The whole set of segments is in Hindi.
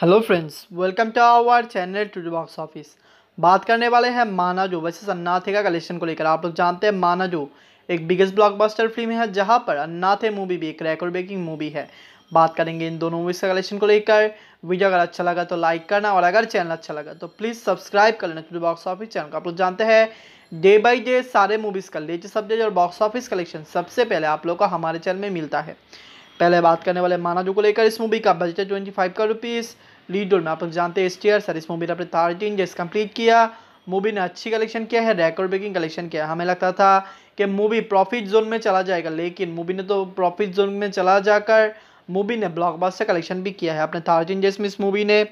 hello friends welcome to our channel to box office बात करने वाले हैं माना जो वैसे अन्नाथे का कलेक्शन को लेकर आप लोग जानते हैं माना जो एक बिगेस्ट ब्लॉकबस्टर फिल्म है जहां पर अन्नाथे मूवी भी एक रेकॉर्ड ब्रेकिंग मूवी है बात करेंगे इन दोनों मूवीज़ का कलेक्शन को लेकर वीडियो अगर अच्छा लगा तो लाइक करना और अगर चैनल अच्छा लगा तो प्लीज़ सब्सक्राइब कर लेना टू बॉक्स ऑफिस चैनल को आप लोग जानते हैं डे बाई डे सारे मूवीज़ का लेटेस्ट अपडेट और बॉक्स ऑफिस कलेक्शन सबसे पहले आप लोग को हमारे चैनल में मिलता है पहले बात करने वाले मानाजू को लेकर इस मूवी का बजट है ट्वेंटी फाइव का रुपीज़ लीड रोल में आप लोग जानते हैं स्टीयर सर इस मूवी ने अपने थर्टीन डेज कंप्लीट किया मूवी ने अच्छी कलेक्शन किया है रेकॉर्ड ब्रेकिंग कलेक्शन किया हमें लगता था कि मूवी प्रॉफिट जोन में चला जाएगा लेकिन मूवी ने तो प्रॉफिट जोन में चला जाकर मूवी ने ब्लॉकबस्टर कलेक्शन भी किया है अपने थर्टीन डेज में इस मूवी ने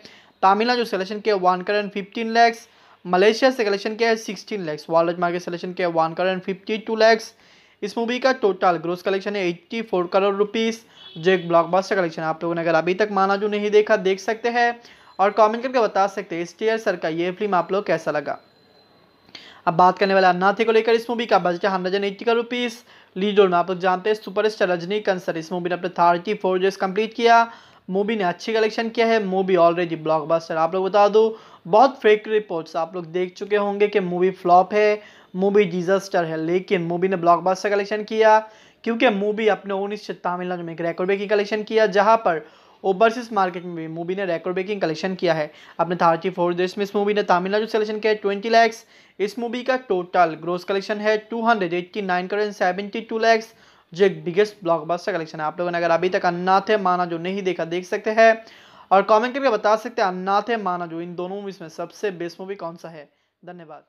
तमिलनाडु से कलेक्शन किया one crore and fifteen lakhs Malaysia से कलेक्शन किया है sixteen lakhs world market selection किया one crore and fifty two lakhs इस मूवी का टोटल ग्रोस कलेक्शन है 84 करोड़ रुपीस जो एक ब्लॉकबस्टर कलेक्शन है आप लोगों ने अगर अभी तक माना जो नहीं देखा देख सकते हैं और कमेंट करके बता सकते हैं इस सर का ये फिल्म आप लोग कैसा लगा अब बात करने वाला अन्नाथे को लेकर इस मूवी का बजट है hundred and eighty crore rupees lead role में आप लोग जानते हैं सुपर स्टार रजनीकांत सर इस मूवी ने अपने थर्टी फोर डेज कंप्लीट किया मूवी ने अच्छी कलेक्शन किया है मूवी ऑलरेडी ब्लॉकबस्टर आप लोग बता दो बहुत फेक रिपोर्ट्स आप लोग देख चुके होंगे कि मूवी फ्लॉप है मूवी डिजास्टर है लेकिन मूवी ने ब्लॉकबस्टर कलेक्शन किया क्योंकि मूवी अपने उन्नीस तमिलनाडु में एक रेकॉर्ड ब्रेकिंग कलेक्शन किया जहाँ पर ओवरसीज मार्केट में भी मूवी ने रेकॉर्ड ब्रेकिंग कलेक्शन किया है अपने थर्टी फोर देश में इस मूवी ने तमिलनाडु से कलेक्शन किया है ट्वेंटी लैक्स इस मूवी का टोटल ग्रोस कलेक्शन है two hundred eighty nine crore seventy two lakhs जो एक बिगेस्ट ब्लॉकबस्टर कलेक्शन है आप लोगों ने अगर अभी तक अन्नाथे माना जो नहीं देखा देख सकते हैं और कमेंट करके बता सकते हैं अन्नाथे माना जो इन दोनों मूवीज में सबसे बेस्ट मूवी कौन सा है धन्यवाद